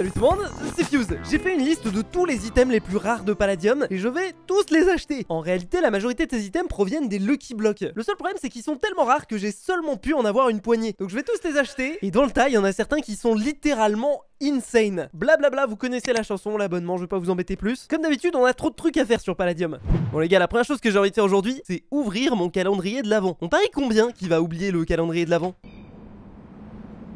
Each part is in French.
Salut tout le monde, c'est Fuse J'ai fait une liste de tous les items les plus rares de Palladium et je vais tous les acheter En réalité, la majorité de ces items proviennent des Lucky Blocks. Le seul problème, c'est qu'ils sont tellement rares que j'ai seulement pu en avoir une poignée. Donc je vais tous les acheter et dans le tas, il y en a certains qui sont littéralement insane. Blablabla, bla bla, vous connaissez la chanson, l'abonnement, je vais pas vous embêter plus. Comme d'habitude, on a trop de trucs à faire sur Palladium. Bon les gars, la première chose que j'ai envie de faire aujourd'hui, c'est ouvrir mon calendrier de l'avant. On parie combien qui va oublier le calendrier de l'avant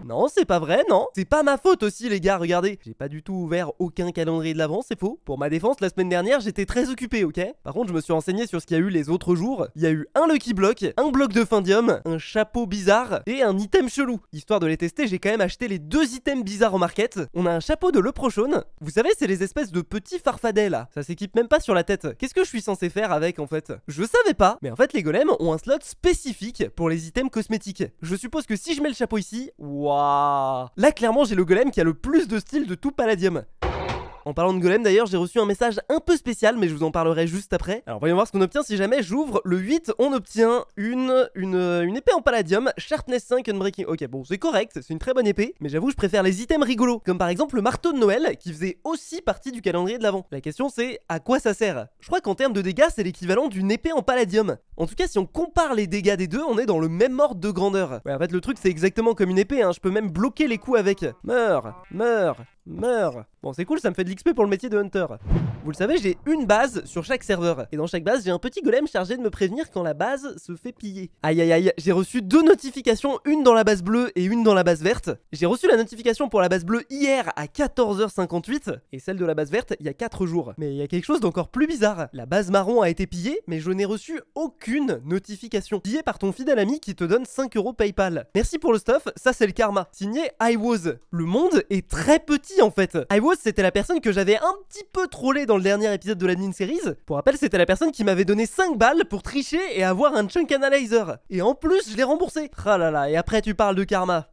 non, c'est pas vrai, non. C'est pas ma faute aussi, les gars, regardez. J'ai pas du tout ouvert aucun calendrier de l'avance, c'est faux. Pour ma défense, la semaine dernière, j'étais très occupé, ok Par contre, je me suis renseigné sur ce qu'il y a eu les autres jours. Il y a eu un lucky block, un bloc de findium, un chapeau bizarre et un item chelou. Histoire de les tester, j'ai quand même acheté les deux items bizarres au market. On a un chapeau de leprochaune. Vous savez, c'est les espèces de petits farfadets là. Ça s'équipe même pas sur la tête. Qu'est-ce que je suis censé faire avec en fait Je savais pas. Mais en fait, les golems ont un slot spécifique pour les items cosmétiques. Je suppose que si je mets le chapeau ici, Là, clairement, j'ai le golem qui a le plus de style de tout Palladium. En parlant de golem d'ailleurs, j'ai reçu un message un peu spécial, mais je vous en parlerai juste après. Alors voyons voir ce qu'on obtient si jamais j'ouvre le 8, on obtient une, une, en palladium, sharpness 5 unbreaking, breaking. Ok, bon, c'est correct, c'est une très bonne épée, mais j'avoue, je préfère les items rigolos, comme par exemple le marteau de Noël, qui faisait aussi partie du calendrier de l'avant. La question c'est, à quoi ça sert Je crois qu'en termes de dégâts, c'est l'équivalent d'une épée en palladium. En tout cas, si on compare les dégâts des deux, on est dans le même ordre de grandeur. Ouais, en fait, le truc, c'est exactement comme une épée, hein, je peux même bloquer les coups avec. Meurs, meurs, meurs. Bon, c'est cool, ça me fait de l'XP pour le métier de hunter. Vous le savez, j'ai une base sur chaque serveur. Et dans chaque base, j'ai un petit golem chargé de me prévenir quand la base se fait piller. Aïe aïe aïe, j'ai reçu deux notifications, une dans la base bleue et une dans la base verte. J'ai reçu la notification pour la base bleue hier à 14h58 et celle de la base verte il y a 4 jours. Mais il y a quelque chose d'encore plus bizarre. La base marron a été pillée, mais je n'ai reçu aucune notification. Pillée par ton fidèle ami qui te donne 5 euros PayPal. Merci pour le stuff, ça c'est le karma. Signé I Was. Le monde est très petit en fait. was c'était la personne que j'avais un petit peu trollé dans le dernier épisode de la l'admin series. Pour rappel, c'était la personne qui m'avait donné 5 balles pour tricher et avoir un chunk analyzer. Et en plus, je l'ai remboursé. Ah là là, et après tu parles de karma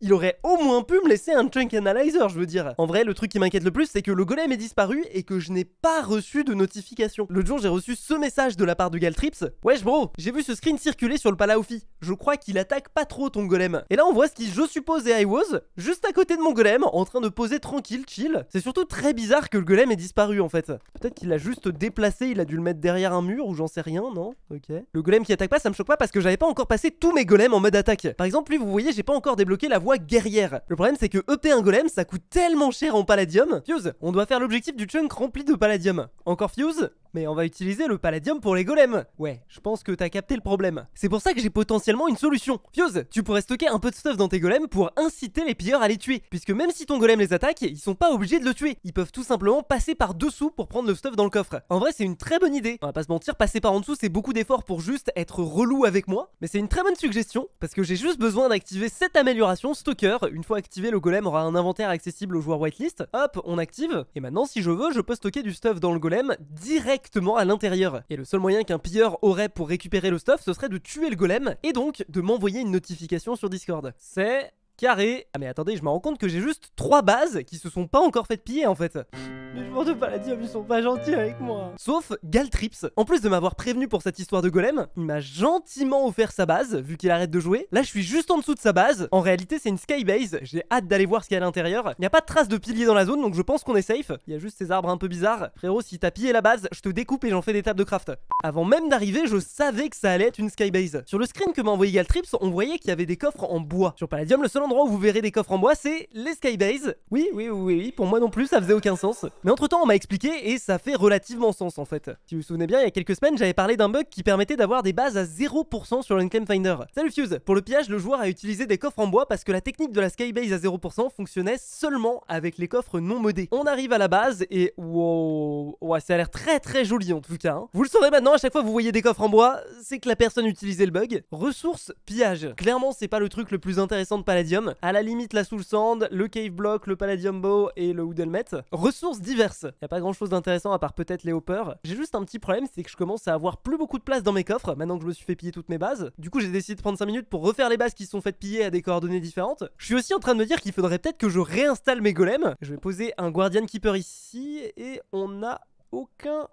il aurait au moins pu me laisser un Chunk Analyzer, je veux dire. En vrai, le truc qui m'inquiète le plus, c'est que le golem est disparu et que je n'ai pas reçu de notification. L'autre jour, j'ai reçu ce message de la part de Galtrips. Wesh bro, j'ai vu ce screen circuler sur le Palaofi. Je crois qu'il attaque pas trop ton golem. Et là, on voit ce qui, je suppose, est I was, juste à côté de mon golem, en train de poser tranquille, chill. C'est surtout très bizarre que le golem ait disparu, en fait. Peut-être qu'il l'a juste déplacé, il a dû le mettre derrière un mur ou j'en sais rien, non Ok. Le golem qui attaque pas, ça me choque pas parce que j'avais pas encore passé tous mes golems en mode attaque. Par exemple, lui, vous voyez, j'ai pas encore débloqué la voie guerrière. Le problème c'est que EP un golem ça coûte tellement cher en palladium. Fuse, on doit faire l'objectif du chunk rempli de palladium. Encore Fuse mais on va utiliser le palladium pour les golems. Ouais, je pense que t'as capté le problème. C'est pour ça que j'ai potentiellement une solution. Fuse, tu pourrais stocker un peu de stuff dans tes golems pour inciter les pilleurs à les tuer. Puisque même si ton golem les attaque, ils sont pas obligés de le tuer. Ils peuvent tout simplement passer par dessous pour prendre le stuff dans le coffre. En vrai, c'est une très bonne idée. On va pas se mentir, passer par en dessous, c'est beaucoup d'efforts pour juste être relou avec moi. Mais c'est une très bonne suggestion, parce que j'ai juste besoin d'activer cette amélioration Stocker. Une fois activé, le golem aura un inventaire accessible aux joueurs whitelist. Hop, on active. Et maintenant, si je veux, je peux stocker du stuff dans le golem direct exactement à l'intérieur. Et le seul moyen qu'un pilleur aurait pour récupérer le stuff, ce serait de tuer le golem et donc de m'envoyer une notification sur Discord. C'est carré. Ah mais attendez, je me rends compte que j'ai juste trois bases qui se sont pas encore faites piller en fait. Les je de Paladium, ils sont pas gentils avec moi. Sauf Galtrips. En plus de m'avoir prévenu pour cette histoire de golem, il m'a gentiment offert sa base, vu qu'il arrête de jouer. Là, je suis juste en dessous de sa base. En réalité, c'est une skybase. J'ai hâte d'aller voir ce qu'il y a à l'intérieur. Il n'y a pas de trace de piliers dans la zone, donc je pense qu'on est safe. Il y a juste ces arbres un peu bizarres. Frérot, si t'as pillé la base, je te découpe et j'en fais des tables de craft. Avant même d'arriver, je savais que ça allait être une skybase. Sur le screen que m'a envoyé Galtrips, on voyait qu'il y avait des coffres en bois. Sur Palladium, le seul endroit où vous verrez des coffres en bois, c'est les skybases. Oui, oui, oui, oui, pour moi non plus, ça faisait aucun sens. Mais entre-temps, on m'a expliqué et ça fait relativement sens en fait. Si vous vous souvenez bien, il y a quelques semaines, j'avais parlé d'un bug qui permettait d'avoir des bases à 0% sur l'Unclaim Finder. Salut Fuse Pour le pillage, le joueur a utilisé des coffres en bois parce que la technique de la Skybase à 0% fonctionnait seulement avec les coffres non modés. On arrive à la base et... Wow Ouais, ça a l'air très très joli en tout cas. Hein. Vous le saurez maintenant, à chaque fois que vous voyez des coffres en bois, c'est que la personne utilisait le bug. Ressources, pillage. Clairement, c'est pas le truc le plus intéressant de Palladium. À la limite, la Soul Sand, le Cave Block, le Palladium Bow et le Wood Met. Ressources il a pas grand chose d'intéressant à part peut-être les hoppers. J'ai juste un petit problème, c'est que je commence à avoir plus beaucoup de place dans mes coffres maintenant que je me suis fait piller toutes mes bases. Du coup, j'ai décidé de prendre 5 minutes pour refaire les bases qui sont faites piller à des coordonnées différentes. Je suis aussi en train de me dire qu'il faudrait peut-être que je réinstalle mes golems. Je vais poser un Guardian Keeper ici et on a aucun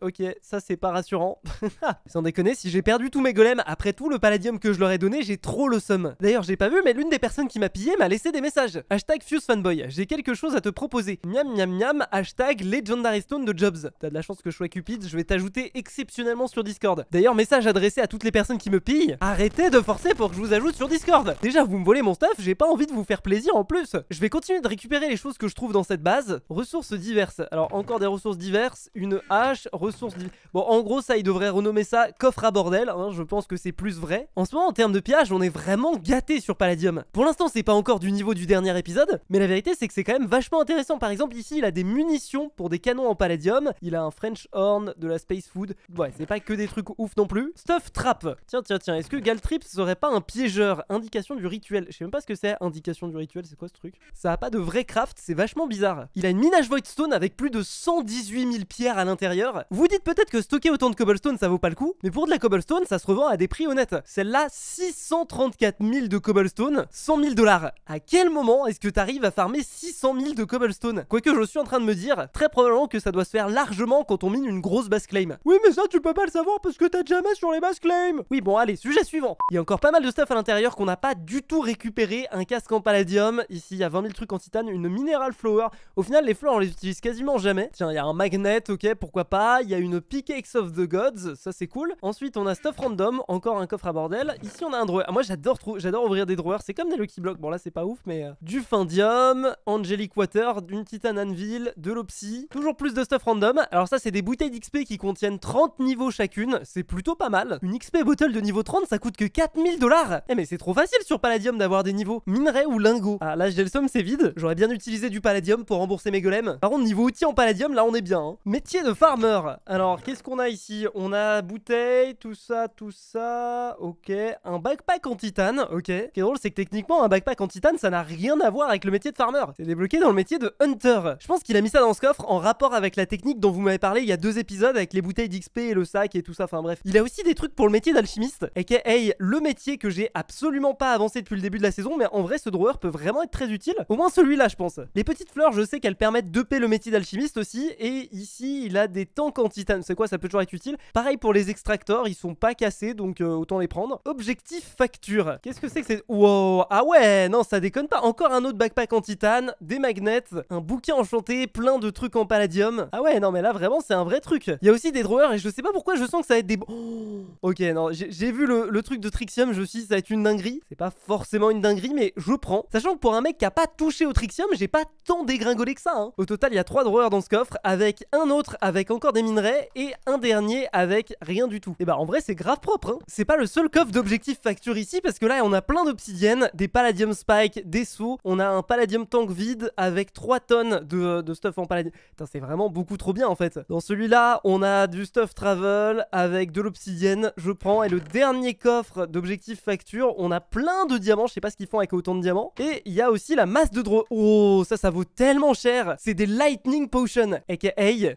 Ok, ça c'est pas rassurant. Sans déconner, si j'ai perdu tous mes golems après tout le palladium que je leur ai donné, j'ai trop le somme. D'ailleurs, j'ai pas vu, mais l'une des personnes qui m'a pillé m'a laissé des messages. Hashtag FuseFanboy, j'ai quelque chose à te proposer. Miam miam miam, hashtag Legendary de Jobs. T'as de la chance que je sois Cupid, je vais t'ajouter exceptionnellement sur Discord. D'ailleurs, message adressé à toutes les personnes qui me pillent. Arrêtez de forcer pour que je vous ajoute sur Discord. Déjà, vous me volez mon stuff, j'ai pas envie de vous faire plaisir en plus. Je vais continuer de récupérer les choses que je trouve dans cette base. Ressources diverses. Alors, encore des ressources diverses, une hache, ressources. Bon, en gros, ça, il devrait renommer ça coffre à bordel. Hein, je pense que c'est plus vrai. En ce moment, en termes de pillage, on est vraiment gâté sur Palladium. Pour l'instant, c'est pas encore du niveau du dernier épisode, mais la vérité, c'est que c'est quand même vachement intéressant. Par exemple, ici, il a des munitions pour des canons en Palladium. Il a un French Horn, de la Space Food. Ouais, c'est pas que des trucs ouf non plus. Stuff Trap. Tiens, tiens, tiens. Est-ce que Galtrip serait pas un piégeur Indication du rituel. Je sais même pas ce que c'est, indication du rituel. C'est quoi ce truc Ça a pas de vrai craft. C'est vachement bizarre. Il a une minage Voidstone avec plus de 118 000 pierres à l'intérieur vous dites peut-être que stocker autant de cobblestone ça vaut pas le coup, mais pour de la cobblestone ça se revend à des prix honnêtes. Celle-là, 634 000 de cobblestone, 100 000 dollars. À quel moment est-ce que t'arrives à farmer 600 000 de cobblestone Quoique je suis en train de me dire, très probablement que ça doit se faire largement quand on mine une grosse base claim. Oui mais ça tu peux pas le savoir parce que t'as jamais sur les bases claim Oui bon allez, sujet suivant. Il y a encore pas mal de stuff à l'intérieur qu'on n'a pas du tout récupéré. Un casque en palladium, ici il y a 20 000 trucs en titane, une mineral flower. Au final les fleurs on les utilise quasiment jamais. Tiens, il y a un magnet, ok, pourquoi pas il y a une Pickaxe of the Gods, ça c'est cool. Ensuite on a Stuff Random, encore un coffre à bordel. Ici on a un drawer. Ah, moi j'adore j'adore ouvrir des drawers, c'est comme des Lucky Blocks. Bon là c'est pas ouf mais... Euh, du Findium, Angelic Water, d'une Titan Anvil, de l'Opsy. Toujours plus de Stuff Random. Alors ça c'est des bouteilles d'XP qui contiennent 30 niveaux chacune, c'est plutôt pas mal. Une XP bottle de niveau 30 ça coûte que 4000 dollars Eh mais c'est trop facile sur Palladium d'avoir des niveaux. Minerai ou lingot. Ah là j'ai le somme c'est vide, j'aurais bien utilisé du Palladium pour rembourser mes golems. Par contre niveau outil en Palladium là on est bien. Hein. Métier de farmer alors, qu'est-ce qu'on a ici On a bouteille, tout ça, tout ça. Ok. Un backpack en titane. Ok. Ce qui est drôle, c'est que techniquement, un backpack en titane, ça n'a rien à voir avec le métier de farmer. C'est débloqué dans le métier de hunter. Je pense qu'il a mis ça dans ce coffre en rapport avec la technique dont vous m'avez parlé il y a deux épisodes avec les bouteilles d'XP et le sac et tout ça. Enfin bref. Il a aussi des trucs pour le métier d'alchimiste. Et hey, le métier que j'ai absolument pas avancé depuis le début de la saison, mais en vrai, ce drawer peut vraiment être très utile. Au moins celui-là, je pense. Les petites fleurs, je sais qu'elles permettent de payer le métier d'alchimiste aussi. Et ici, il a des tant qu'en titane. C'est quoi, ça peut toujours être utile. Pareil pour les extracteurs, ils sont pas cassés, donc euh, autant les prendre. Objectif facture. Qu'est-ce que c'est que c'est Wow Ah ouais Non, ça déconne pas. Encore un autre backpack en titane, des magnets, un bouquin enchanté, plein de trucs en palladium. Ah ouais, non mais là vraiment c'est un vrai truc. Il y a aussi des drawers et je sais pas pourquoi je sens que ça va être des... Oh. ok, non, j'ai vu le, truc de Trixium, je me suis ça va être une dinguerie. C'est pas forcément une dinguerie, mais je prends. Sachant que pour un mec qui a pas touché au Trixium, j'ai pas tant dégringolé que ça. Hein. Au total, il y a trois drawers dans ce coffre, avec un autre, avec encore des minerais et un dernier avec rien du tout. Et eh bah en vrai c'est grave propre hein. C'est pas le seul coffre d'objectif facture ici parce que là on a plein d'obsidiennes, des palladium spike, des sauts. on a un palladium tank vide avec 3 tonnes de, stuff en palladium. Putain c'est vraiment beaucoup trop bien en fait. Dans celui-là on a du stuff travel avec de l'obsidienne, je prends. Et le dernier coffre d'objectif facture, on a plein de diamants, je sais pas ce qu'ils font avec autant de diamants. Et il y a aussi la masse de droits. Oh ça ça vaut tellement cher. C'est des lightning potions aka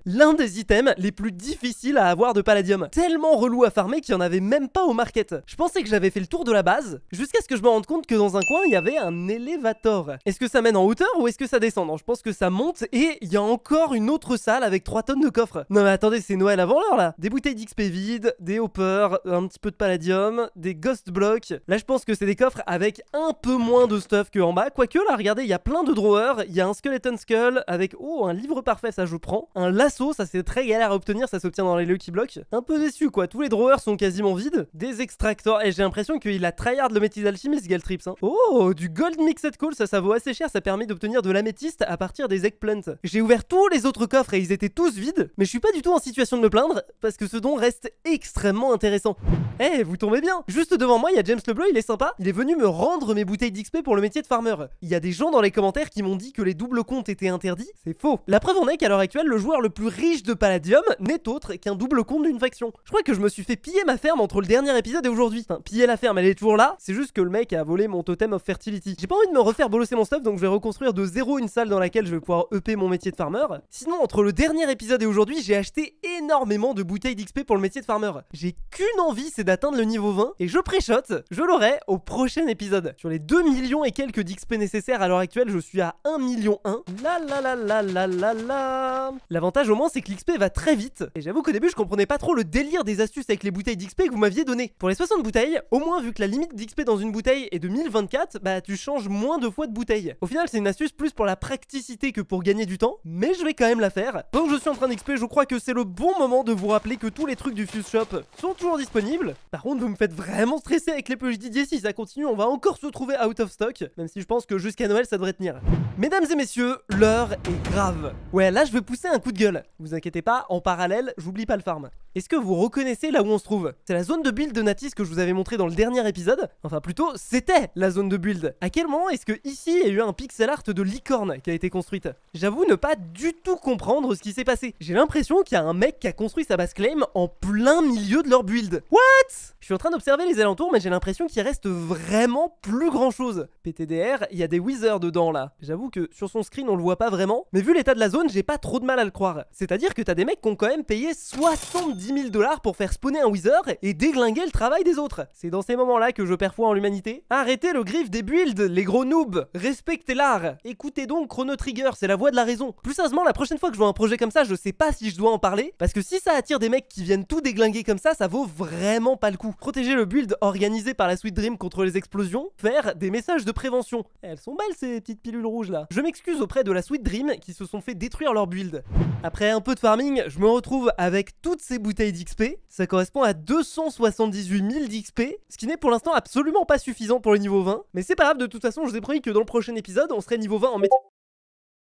l'un des items les plus difficiles à avoir de palladium. Tellement relou à farmer qu'il n'y en avait même pas au market. Je pensais que j'avais fait le tour de la base, jusqu'à ce que je me rende compte que dans un coin, il y avait un elevator, Est-ce que ça mène en hauteur ou est-ce que ça descend non, je pense que ça monte et il y a encore une autre salle avec 3 tonnes de coffres. Non mais attendez, c'est Noël avant l'heure là Des bouteilles d'XP vides, des hoppers, un petit peu de palladium, des ghost blocks. Là, je pense que c'est des coffres avec un peu moins de stuff que qu'en bas. Quoique là, regardez, il y a plein de drawers, il y a un skeleton skull avec, oh, un livre parfait, ça je prends. Un lasso, ça c'est très à obtenir, ça s'obtient dans les Lucky Blocks. Un peu déçu quoi, tous les drawers sont quasiment vides. Des extractors, et j'ai l'impression qu'il a tryhard le métis alchimiste Galtrips. Hein. Oh, du gold mixed coal, ça ça vaut assez cher, ça permet d'obtenir de l'améthyste à partir des eggplants. J'ai ouvert tous les autres coffres et ils étaient tous vides, mais je suis pas du tout en situation de me plaindre, parce que ce don reste extrêmement intéressant. Eh, vous tombez bien Juste devant moi, il y a James le Bleu, il est sympa, il est venu me rendre mes bouteilles d'XP pour le métier de farmer. Il y a des gens dans les commentaires qui m'ont dit que les doubles comptes étaient interdits, c'est faux. La preuve en est qu'à l'heure actuelle, le joueur le plus riche de Paladin n'est autre qu'un double compte d'une faction. Je crois que je me suis fait piller ma ferme entre le dernier épisode et aujourd'hui. Enfin, piller la ferme, elle est toujours là, c'est juste que le mec a volé mon totem of fertility. J'ai pas envie de me refaire bolosser mon stuff, donc je vais reconstruire de zéro une salle dans laquelle je vais pouvoir EP mon métier de farmer. Sinon, entre le dernier épisode et aujourd'hui, j'ai acheté énormément de bouteilles d'XP pour le métier de farmer. J'ai qu'une envie, c'est d'atteindre le niveau 20, et je pré je l'aurai au prochain épisode. Sur les 2 millions et quelques d'XP nécessaires à l'heure actuelle, je suis à 1 million 1. La la la la la la la. L'avantage au moins, c'est que l'XP va très vite. Et j'avoue qu'au début, je comprenais pas trop le délire des astuces avec les bouteilles d'XP que vous m'aviez donné. Pour les 60 bouteilles, au moins vu que la limite d'XP dans une bouteille est de 1024, bah tu changes moins de fois de bouteille. Au final, c'est une astuce plus pour la practicité que pour gagner du temps, mais je vais quand même la faire. donc je suis en train d'XP, je crois que c'est le bon moment de vous rappeler que tous les trucs du Fuse Shop sont toujours disponibles. Par contre, vous me faites vraiment stresser avec les peluches Didier. Si ça continue, on va encore se trouver out of stock, même si je pense que jusqu'à Noël, ça devrait tenir. Mesdames et messieurs, l'heure est grave. Ouais, là, je veux pousser un coup de gueule. Vous inquiétez pas en parallèle, j'oublie pas le farm. Est-ce que vous reconnaissez là où on se trouve C'est la zone de build de Natis que je vous avais montré dans le dernier épisode. Enfin plutôt, c'était la zone de build. À quel moment est-ce que ici il y a eu un pixel art de licorne qui a été construite J'avoue ne pas du tout comprendre ce qui s'est passé. J'ai l'impression qu'il y a un mec qui a construit sa base claim en plein milieu de leur build. What Je suis en train d'observer les alentours mais j'ai l'impression qu'il reste vraiment plus grand chose. PTDR, il y a des wizards dedans là. J'avoue que sur son screen on le voit pas vraiment. Mais vu l'état de la zone, j'ai pas trop de mal à le croire. C'est-à-dire que t'as des mecs qui ont quand même payé 70 000 dollars pour faire spawner un Wither et déglinguer le travail des autres. C'est dans ces moments-là que je perds en l'humanité. Arrêtez le griffe des builds, les gros noobs Respectez l'art Écoutez donc Chrono Trigger, c'est la voix de la raison. Plus sérieusement, la prochaine fois que je vois un projet comme ça, je sais pas si je dois en parler, parce que si ça attire des mecs qui viennent tout déglinguer comme ça, ça vaut vraiment pas le coup. Protéger le build organisé par la Sweet Dream contre les explosions, faire des messages de prévention. Elles sont belles ces petites pilules rouges là. Je m'excuse auprès de la Sweet Dream qui se sont fait détruire leur build. Après un peu de farming, je me retrouve avec toutes ces bouteilles d'XP. Ça correspond à 278 000 d'XP, ce qui n'est pour l'instant absolument pas suffisant pour le niveau 20. Mais c'est pas grave, de toute façon, je vous ai promis que dans le prochain épisode, on serait niveau 20 en métier.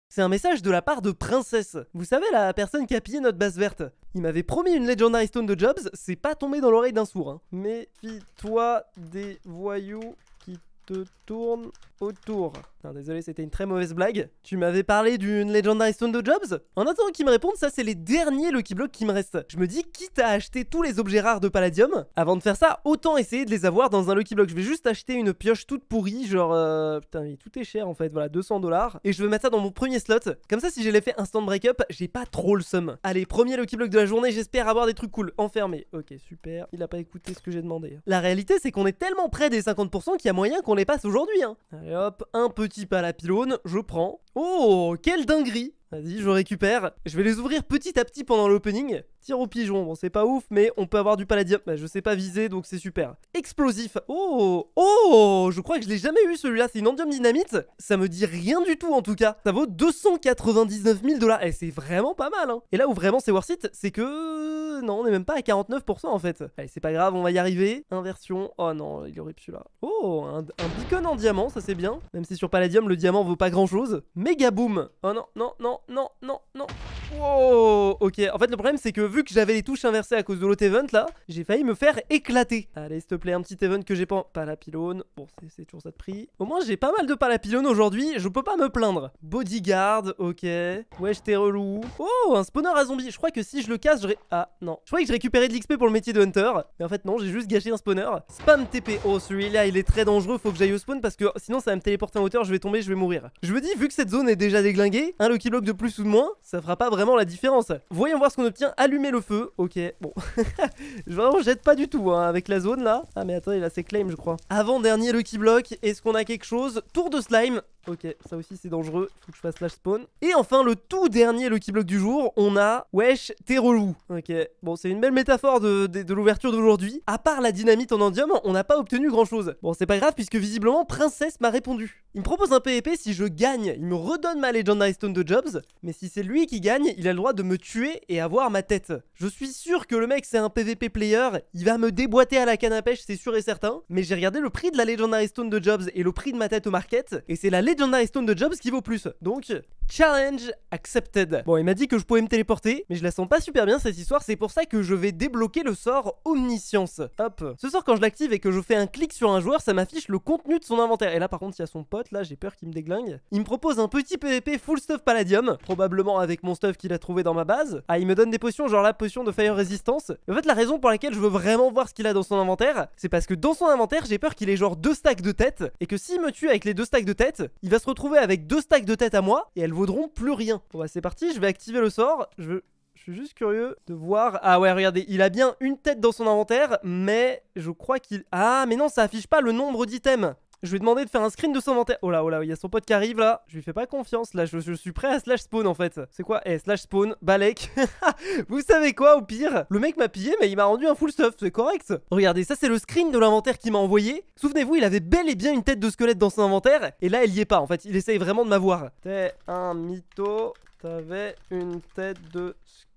C'est un message de la part de Princesse. Vous savez, la personne qui a pillé notre base verte. Il m'avait promis une Legendary Stone de Jobs, c'est pas tombé dans l'oreille d'un sourd. Hein. Méfie-toi des voyous qui te tournent autour désolé, c'était une très mauvaise blague. Tu m'avais parlé d'une Legendary Stone de Jobs En attendant qu'il me réponde, ça c'est les derniers Lucky Blocks qui me restent. Je me dis, quitte à acheter tous les objets rares de Palladium, avant de faire ça, autant essayer de les avoir dans un Lucky Block. Je vais juste acheter une pioche toute pourrie, genre... Euh, putain, tout est cher en fait, voilà, 200 dollars. Et je vais mettre ça dans mon premier slot. Comme ça, si j'ai l'effet instant break-up, j'ai pas trop le seum. Allez, premier Lucky Block de la journée, j'espère avoir des trucs cool. Enfermé. Ok, super. Il a pas écouté ce que j'ai demandé. Hein. La réalité, c'est qu'on est tellement près des 50% qu'il y a moyen qu'on les passe aujourd'hui. Hein. Allez hop, un petit à la pylône, je prends. Oh, quelle dinguerie Vas-y, je récupère. Je vais les ouvrir petit à petit pendant l'opening. Tir au pigeon, bon c'est pas ouf, mais on peut avoir du palladium. Bah, je sais pas viser, donc c'est super. Explosif, oh, oh, je crois que je l'ai jamais eu celui-là, c'est une endium dynamite. Ça me dit rien du tout en tout cas. Ça vaut 299 000 dollars, et eh, c'est vraiment pas mal. Hein. Et là où vraiment c'est worth it, c'est que... Euh, non, on est même pas à 49% en fait. eh c'est pas grave, on va y arriver. Inversion, oh non, il y aurait celui-là. Oh, un, beacon en diamant, ça c'est bien. Même si sur palladium, le diamant vaut pas grand-chose. Méga boom, oh non, non, non, non, non, non. Wow, oh, ok, en fait le problème c'est que vu que j'avais les touches inversées à cause de l'autre event là, j'ai failli me faire éclater. Allez, s'il te plaît, un petit event que j'ai pas. Pas la Bon, c'est toujours ça de prix. Au moins, j'ai pas mal de pas aujourd'hui. Je peux pas me plaindre. Bodyguard, ok. ouais j'étais relou. Oh, un spawner à zombie. Je crois que si je le casse, je. Ah, non. Je croyais que je récupérais de l'XP pour le métier de hunter. Mais en fait, non, j'ai juste gâché un spawner. Spam TP. Oh, celui-là, il est très dangereux. Faut que j'aille au spawn parce que sinon, ça va me téléporter en hauteur. Je vais tomber, je vais mourir. Je me dis, vu que cette zone est déjà déglinguée, un lucky de plus ou de moins, ça fera pas vraiment la différence. Voyons voir ce qu'on obtient le feu. Ok, bon. Vraiment, je jette pas du tout hein, avec la zone là. Ah, mais attendez, là c'est claim, je crois. Avant-dernier qui bloque. est-ce qu'on a quelque chose Tour de slime. Ok, ça aussi c'est dangereux, faut que je fasse slash spawn. Et enfin, le tout dernier Lucky Block du jour, on a Wesh, t'es relou. Ok, bon, c'est une belle métaphore de, de, l'ouverture d'aujourd'hui. À part la dynamite en endium, on n'a pas obtenu grand chose. Bon, c'est pas grave puisque visiblement Princesse m'a répondu. Il me propose un PVP si je gagne, il me redonne ma Legendary Stone de Jobs, mais si c'est lui qui gagne, il a le droit de me tuer et avoir ma tête. Je suis sûr que le mec c'est un PVP player, il va me déboîter à la canne à pêche, c'est sûr et certain, mais j'ai regardé le prix de la Legendary Stone de Jobs et le prix de ma tête au market, et c'est la Legendary Stone de Jobs qui vaut plus. Donc, challenge accepted. Bon, il m'a dit que je pouvais me téléporter, mais je la sens pas super bien cette histoire, c'est pour ça que je vais débloquer le sort Omniscience. Hop. Ce sort, quand je l'active et que je fais un clic sur un joueur, ça m'affiche le contenu de son inventaire. Et là, par contre, il y a son pote, là, j'ai peur qu'il me déglingue. Il me propose un petit PVP full stuff palladium, probablement avec mon stuff qu'il a trouvé dans ma base. Ah, il me donne des potions, genre la potion de Fire Resistance. En fait, la raison pour laquelle je veux vraiment voir ce qu'il a dans son inventaire, c'est parce que dans son inventaire, j'ai peur qu'il ait genre deux stacks de tête, et que s'il me tue avec les deux stacks de tête, il va se retrouver avec deux stacks de tête à moi et elles vaudront plus rien. Bon bah c'est parti, je vais activer le sort. Je, je suis juste curieux de voir... Ah ouais, regardez, il a bien une tête dans son inventaire, mais je crois qu'il... Ah, mais non, ça affiche pas le nombre d'items. Je lui ai demandé de faire un screen de son inventaire. Oh là, oh là, il y a son pote qui arrive là. Je lui fais pas confiance. Là, je, suis prêt à slash spawn en fait. C'est quoi Eh, slash spawn, Balek. Vous savez quoi, au pire Le mec m'a pillé, mais il m'a rendu un full stuff. C'est correct. Regardez, ça, c'est le screen de l'inventaire qu'il m'a envoyé. Souvenez-vous, il avait bel et bien une tête de squelette dans son inventaire. Et là, elle y est pas en fait. Il essaye vraiment de m'avoir. T'es un mytho. T'avais une tête de squelette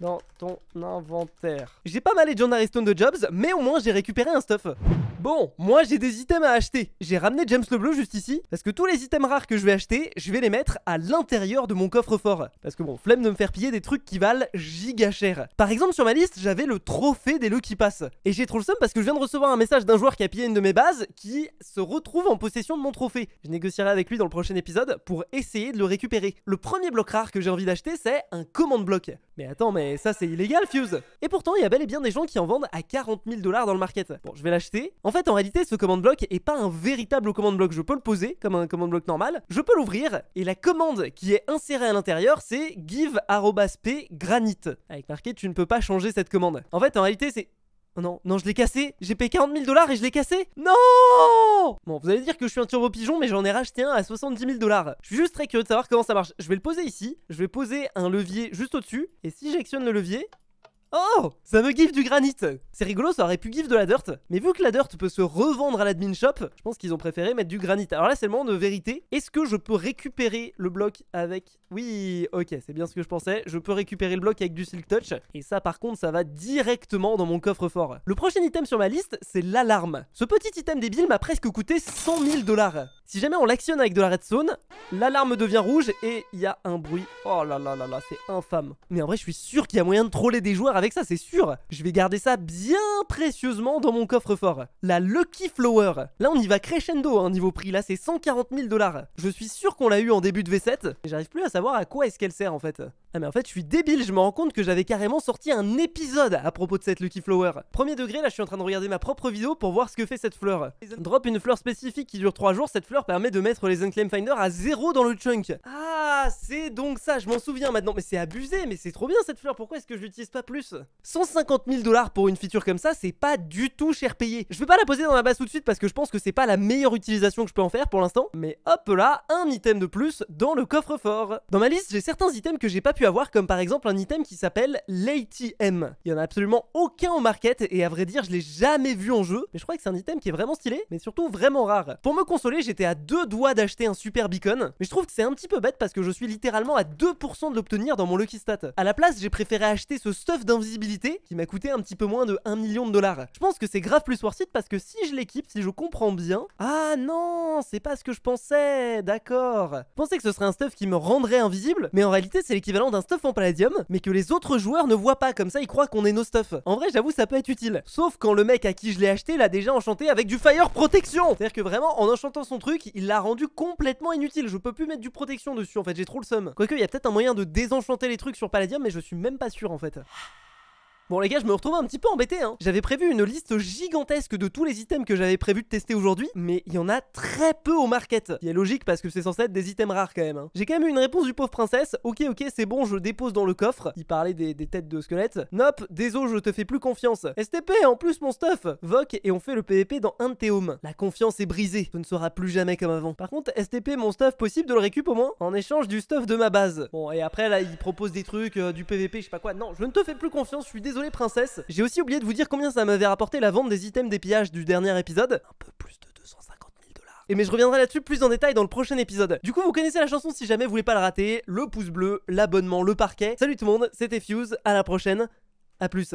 dans ton inventaire. J'ai pas mal de John Stone de Jobs, mais au moins j'ai récupéré un stuff. Bon, moi j'ai des items à acheter. J'ai ramené James le Bleu juste ici, parce que tous les items rares que je vais acheter, je vais les mettre à l'intérieur de mon coffre-fort. Parce que bon, flemme de me faire piller des trucs qui valent giga cher. Par exemple, sur ma liste, j'avais le trophée des qui passent Et j'ai trop le seum parce que je viens de recevoir un message d'un joueur qui a pillé une de mes bases, qui se retrouve en possession de mon trophée. Je négocierai avec lui dans le prochain épisode pour essayer de le récupérer. Le premier bloc rare que j'ai envie d'acheter, c'est un commande bloc. Mais attends, mais ça c'est illégal, Fuse Et pourtant, il y a bel et bien des gens qui en vendent à 40 000 dollars dans le market. Bon, je vais l'acheter. En fait, en réalité, ce command block est pas un véritable command block. Je peux le poser comme un command block normal. Je peux l'ouvrir et la commande qui est insérée à l'intérieur, c'est give granite. Avec marqué, tu ne peux pas changer cette commande. En fait, en réalité, c'est Oh non, non, je l'ai cassé. J'ai payé 40 000 dollars et je l'ai cassé. Non Bon, vous allez dire que je suis un turbo pigeon, mais j'en ai racheté un à 70 000 dollars. Je suis juste très curieux de savoir comment ça marche. Je vais le poser ici. Je vais poser un levier juste au-dessus. Et si j'actionne le levier, Oh Ça me give du granit C'est rigolo, ça aurait pu gif de la dirt, mais vu que la dirt peut se revendre à l'admin shop, je pense qu'ils ont préféré mettre du granit. Alors là, c'est le moment de vérité. Est-ce que je peux récupérer le bloc avec... Oui, ok, c'est bien ce que je pensais. Je peux récupérer le bloc avec du silk touch, et ça par contre, ça va directement dans mon coffre-fort. Le prochain item sur ma liste, c'est l'alarme. Ce petit item débile m'a presque coûté 100 000 dollars. Si jamais on l'actionne avec de la redstone, l'alarme devient rouge et il y a un bruit. Oh là là là là, c'est infâme. Mais en vrai, je suis sûr qu'il y a moyen de troller des joueurs avec ça, c'est sûr. Je vais garder ça bien précieusement dans mon coffre-fort. La Lucky Flower. Là, on y va crescendo hein, niveau prix. Là, c'est 140 000 dollars. Je suis sûr qu'on l'a eu en début de V7. Mais J'arrive plus à savoir à quoi est-ce qu'elle sert en fait. Ah mais en fait je suis débile, je me rends compte que j'avais carrément sorti un épisode à propos de cette Lucky Flower. Premier degré, là je suis en train de regarder ma propre vidéo pour voir ce que fait cette fleur. Drop une fleur spécifique qui dure 3 jours, cette fleur permet de mettre les unclaim Finder à zéro dans le chunk. Ah, c'est donc ça, je m'en souviens maintenant. Mais c'est abusé, mais c'est trop bien cette fleur, pourquoi est-ce que je l'utilise pas plus 150 000 dollars pour une feature comme ça, c'est pas du tout cher payé. Je vais pas la poser dans la base tout de suite parce que je pense que c'est pas la meilleure utilisation que je peux en faire pour l'instant. Mais hop là, un item de plus dans le coffre-fort. Dans ma liste, j'ai certains items que j'ai pas pu avoir, comme par exemple un item qui s'appelle l'ATM. Il y en a absolument aucun au market et à vrai dire, je l'ai jamais vu en jeu. Mais je crois que c'est un item qui est vraiment stylé, mais surtout vraiment rare. Pour me consoler, j'étais à deux doigts d'acheter un super beacon, mais je trouve que c'est un petit peu bête parce que je suis littéralement à 2% de l'obtenir dans mon Lucky Stat. À la place, j'ai préféré acheter ce stuff d'invisibilité qui m'a coûté un petit peu moins de 1 million de dollars. Je pense que c'est grave plus worth it parce que si je l'équipe, si je comprends bien... Ah non, c'est pas ce que je pensais, d'accord. Je pensais que ce serait un stuff qui me rendrait invisible, mais en réalité c'est l'équivalent d'un stuff en palladium, mais que les autres joueurs ne voient pas, comme ça ils croient qu'on est nos stuff. En vrai, j'avoue, ça peut être utile. Sauf quand le mec à qui je l'ai acheté l'a déjà enchanté avec du Fire Protection C'est-à-dire que vraiment, en enchantant son truc, il l'a rendu complètement inutile. Je peux plus mettre du protection dessus en fait, j'ai trop le seum. Quoique, il y a peut-être un moyen de désenchanter les trucs sur Palladium, mais je suis même pas sûr en fait. Bon les gars, je me retrouve un petit peu embêté hein. J'avais prévu une liste gigantesque de tous les items que j'avais prévu de tester aujourd'hui, mais il y en a très peu au market. Il est logique parce que c'est censé être des items rares quand même. Hein. J'ai quand même eu une réponse du pauvre princesse. Ok ok, c'est bon, je dépose dans le coffre. Il parlait des, têtes de squelettes. Nope, désolé, je te fais plus confiance. STP, en plus mon stuff. Voc et on fait le PVP dans un de tes La confiance est brisée. Ce ne sera plus jamais comme avant. Par contre, STP, mon stuff, possible de le récup au moins En échange du stuff de ma base. Bon et après là, il propose des trucs, euh, du PVP, je sais pas quoi. Non, je ne te fais plus confiance, je suis désolé les princesse, j'ai aussi oublié de vous dire combien ça m'avait rapporté la vente des items des pillages du dernier épisode. Un peu plus de 250 et mais je reviendrai là-dessus plus en détail dans le prochain épisode. Du coup, vous connaissez la chanson si jamais vous voulez pas la rater. Le pouce bleu, l'abonnement, le parquet. Salut tout le monde, c'était Fuse, à la prochaine, à plus.